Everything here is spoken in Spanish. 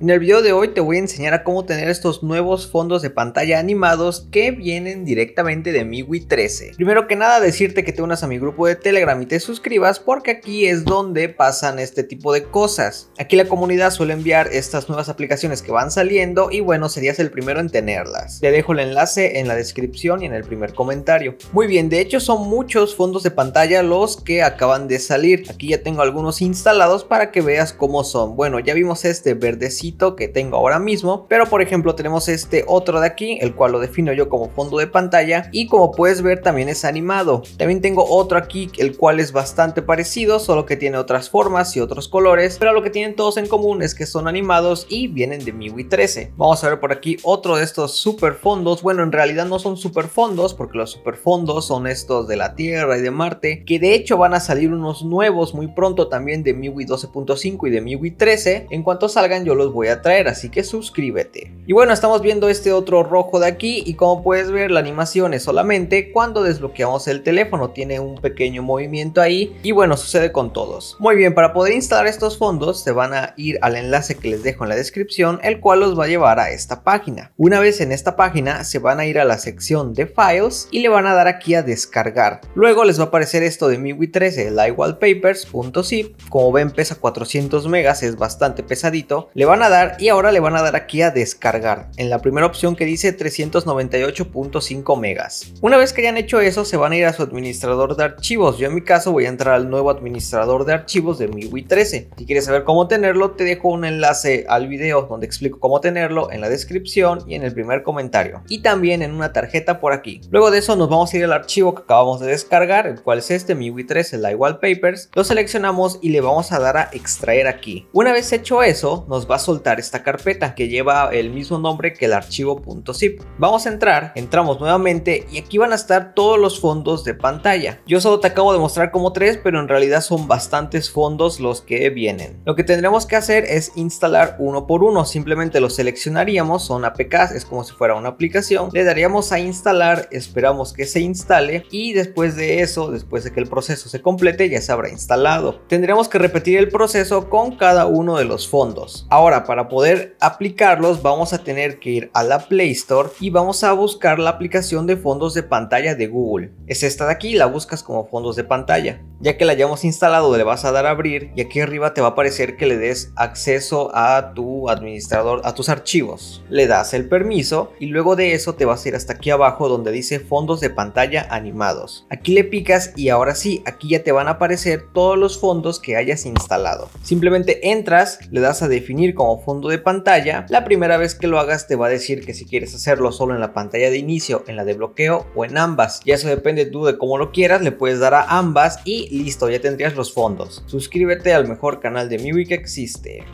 En el video de hoy te voy a enseñar a cómo tener estos nuevos fondos de pantalla animados que vienen directamente de MIUI 13. Primero que nada decirte que te unas a mi grupo de Telegram y te suscribas porque aquí es donde pasan este tipo de cosas. Aquí la comunidad suele enviar estas nuevas aplicaciones que van saliendo y bueno serías el primero en tenerlas. Te dejo el enlace en la descripción y en el primer comentario. Muy bien, de hecho son muchos fondos de pantalla los que acaban de salir. Aquí ya tengo algunos instalados para que veas cómo son. Bueno, ya vimos este verdecito que tengo ahora mismo. Pero por ejemplo tenemos este otro de aquí, el cual lo defino yo como fondo de pantalla. Y como puedes ver también es animado. También tengo otro aquí, el cual es bastante parecido, solo que tiene otras formas y otros colores. Pero lo que tienen todos en común es que son animados y vienen de MIUI 13. Vamos a ver por aquí otro de estos super fondos. Bueno, en realidad no son super fondos, porque los super fondos son estos de la Tierra y de Marte, que de hecho van a salir unos nuevos muy pronto también de MIUI 12.5 y de MIUI 13. En cuanto salgan yo los voy voy a traer, así que suscríbete. Y bueno, estamos viendo este otro rojo de aquí y como puedes ver la animación es solamente cuando desbloqueamos el teléfono, tiene un pequeño movimiento ahí y bueno, sucede con todos. Muy bien, para poder instalar estos fondos se van a ir al enlace que les dejo en la descripción, el cual los va a llevar a esta página. Una vez en esta página se van a ir a la sección de files y le van a dar aquí a descargar. Luego les va a aparecer esto de MIUI 13, el como ven pesa 400 megas, es bastante pesadito, le van a dar y ahora le van a dar aquí a descargar en la primera opción que dice 398.5 megas. Una vez que hayan hecho eso, se van a ir a su administrador de archivos. Yo en mi caso voy a entrar al nuevo administrador de archivos de MIUI 13. Si quieres saber cómo tenerlo, te dejo un enlace al video donde explico cómo tenerlo en la descripción y en el primer comentario. Y también en una tarjeta por aquí. Luego de eso nos vamos a ir al archivo que acabamos de descargar, el cual es este MIUI 13 Live Papers. Lo seleccionamos y le vamos a dar a extraer aquí. Una vez hecho eso, nos va a soltar esta carpeta que lleva el mismo nombre que el archivo.zip. Vamos a entrar, entramos nuevamente y aquí van a estar todos los fondos de pantalla. Yo solo te acabo de mostrar como tres, pero en realidad son bastantes fondos los que vienen. Lo que tendremos que hacer es instalar uno por uno, simplemente los seleccionaríamos, son APKs, es como si fuera una aplicación, le daríamos a instalar, esperamos que se instale y después de eso, después de que el proceso se complete ya se habrá instalado. Tendremos que repetir el proceso con cada uno de los fondos. Ahora para poder aplicarlos vamos a tener que ir a la Play Store y vamos a buscar la aplicación de fondos de pantalla de Google. Es esta de aquí, la buscas como fondos de pantalla. Ya que la hayamos instalado le vas a dar a abrir y aquí arriba te va a aparecer que le des acceso a tu administrador, a tus archivos. Le das el permiso y luego de eso te vas a ir hasta aquí abajo donde dice fondos de pantalla animados. Aquí le picas y ahora sí, aquí ya te van a aparecer todos los fondos que hayas instalado. Simplemente entras, le das a definir como fondo de pantalla. La primera vez que lo hagas te va a decir que si quieres hacerlo solo en la pantalla de inicio, en la de bloqueo o en ambas. Ya eso depende tú de cómo lo quieras, le puedes dar a ambas y listo, ya tendrías los fondos. Suscríbete al mejor canal de Miwi que existe.